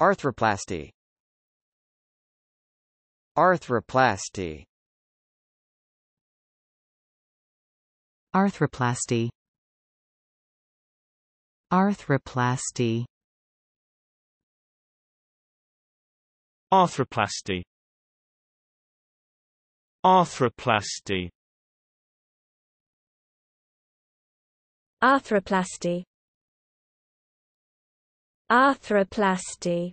Arthroplasty Arthroplasty Arthroplasty Arthroplasty Arthroplasty Arthroplasty Arthroplasty Arthroplasty